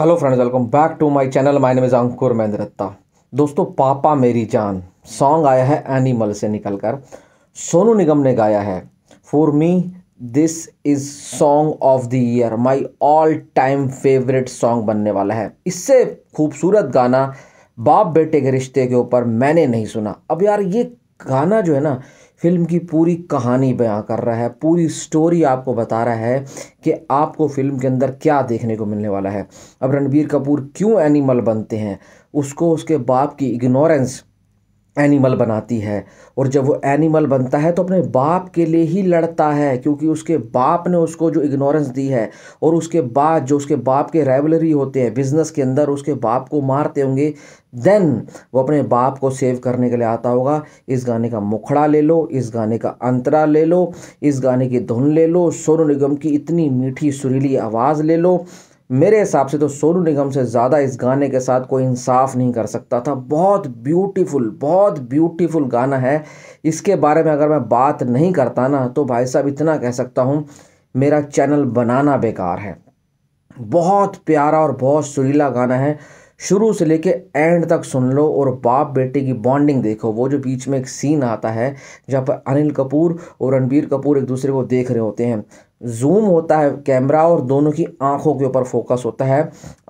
hello friends welcome back to my channel my name is Ankur Mahendrata दोस्तों पापा मेरी जान सॉन्ग आया है एनिमल से निकलकर सोनू निगम ने गाया है for me this is song of the year my all time favourite song बनने वाला है इससे खूबसूरत गाना बाप बेटे के रिश्ते के ऊपर मैंने नहीं सुना अब यार ये गाना जो है ना फ़िल्म की पूरी कहानी बयां कर रहा है पूरी स्टोरी आपको बता रहा है कि आपको फ़िल्म के अंदर क्या देखने को मिलने वाला है अब रणबीर कपूर क्यों एनिमल बनते हैं उसको उसके बाप की इग्नोरेंस एनिमल बनाती है और जब वो एनिमल बनता है तो अपने बाप के लिए ही लड़ता है क्योंकि उसके बाप ने उसको जो इग्नोरेंस दी है और उसके बाद जो उसके बाप के रेवलरी होते हैं बिज़नेस के अंदर उसके बाप को मारते होंगे देन वो अपने बाप को सेव करने के लिए आता होगा इस गाने का मुखड़ा ले लो इस गाने का अंतरा ले लो इस गाने की धुन ले लो सोनू निगम की इतनी मीठी सुरीली आवाज़ ले लो मेरे हिसाब से तो सोनू निगम से ज़्यादा इस गाने के साथ कोई इंसाफ नहीं कर सकता था बहुत ब्यूटीफुल बहुत ब्यूटीफुल गाना है इसके बारे में अगर मैं बात नहीं करता ना तो भाई साहब इतना कह सकता हूँ मेरा चैनल बनाना बेकार है बहुत प्यारा और बहुत सुरीला गाना है शुरू से लेके एंड तक सुन लो और बाप बेटे की बॉन्डिंग देखो वो जो बीच में एक सीन आता है जहाँ पर अनिल कपूर और रणबीर कपूर एक दूसरे को देख रहे होते हैं जूम होता है कैमरा और दोनों की आंखों के ऊपर फोकस होता है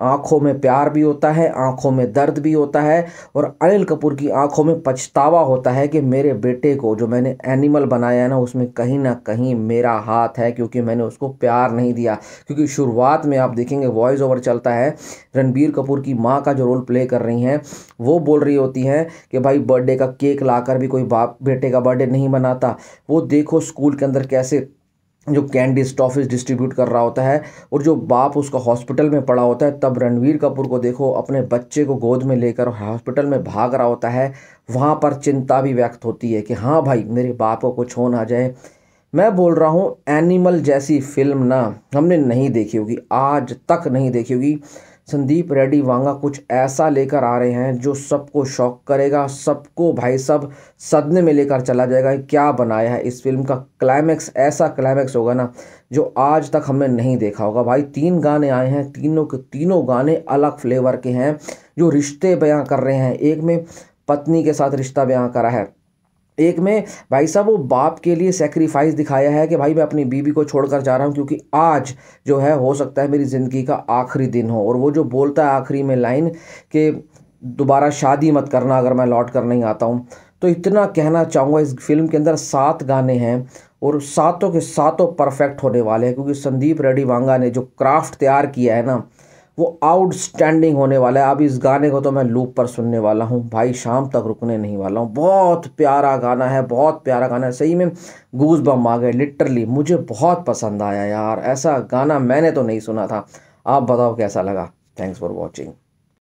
आंखों में प्यार भी होता है आंखों में दर्द भी होता है और अनिल कपूर की आंखों में पछतावा होता है कि मेरे बेटे को जो मैंने एनिमल बनाया है ना उसमें कहीं ना कहीं मेरा हाथ है क्योंकि मैंने उसको प्यार नहीं दिया क्योंकि शुरुआत में आप देखेंगे वॉइस ओवर चलता है रणबीर कपूर की माँ का जो रोल प्ले कर रही हैं वो बोल रही होती हैं कि भाई बर्थडे का केक लाकर भी कोई बाप बेटे का बर्थडे नहीं बनाता वो देखो स्कूल के अंदर कैसे जो कैंडी स्टॉफिस डिस्ट्रीब्यूट कर रहा होता है और जो बाप उसका हॉस्पिटल में पड़ा होता है तब रणवीर कपूर को देखो अपने बच्चे को गोद में लेकर हॉस्पिटल में भाग रहा होता है वहाँ पर चिंता भी व्यक्त होती है कि हाँ भाई मेरे बाप को कुछ हो ना जाए मैं बोल रहा हूँ एनिमल जैसी फिल्म ना हमने नहीं देखी होगी आज तक नहीं देखी होगी संदीप रेड्डी वांगा कुछ ऐसा लेकर आ रहे हैं जो सबको शौक करेगा सबको भाई सब सदमे में लेकर चला जाएगा क्या बनाया है इस फिल्म का क्लाइमैक्स ऐसा क्लाइमैक्स होगा ना जो आज तक हमने नहीं देखा होगा भाई तीन गाने आए हैं तीनों के तीनों गाने अलग फ्लेवर के हैं जो रिश्ते बयां कर रहे हैं एक में पत्नी के साथ रिश्ता बयां करा है एक में भाई साहब वो बाप के लिए सेक्रीफाइस दिखाया है कि भाई मैं अपनी बीबी को छोड़कर जा रहा हूँ क्योंकि आज जो है हो सकता है मेरी ज़िंदगी का आखिरी दिन हो और वो जो बोलता है आखिरी में लाइन कि दोबारा शादी मत करना अगर मैं लौट कर नहीं आता हूँ तो इतना कहना चाहूँगा इस फिल्म के अंदर सात गाने हैं और सातों के सातों परफेक्ट होने वाले हैं क्योंकि संदीप रेड्डी वांगा ने जो क्राफ्ट तैयार किया है ना वो आउटस्टैंडिंग होने वाला है अब इस गाने को तो मैं लूप पर सुनने वाला हूँ भाई शाम तक रुकने नहीं वाला हूँ बहुत प्यारा गाना है बहुत प्यारा गाना है सही में गूज बम आ गए लिटरली मुझे बहुत पसंद आया यार ऐसा गाना मैंने तो नहीं सुना था आप बताओ कैसा लगा थैंक्स फॉर वॉचिंग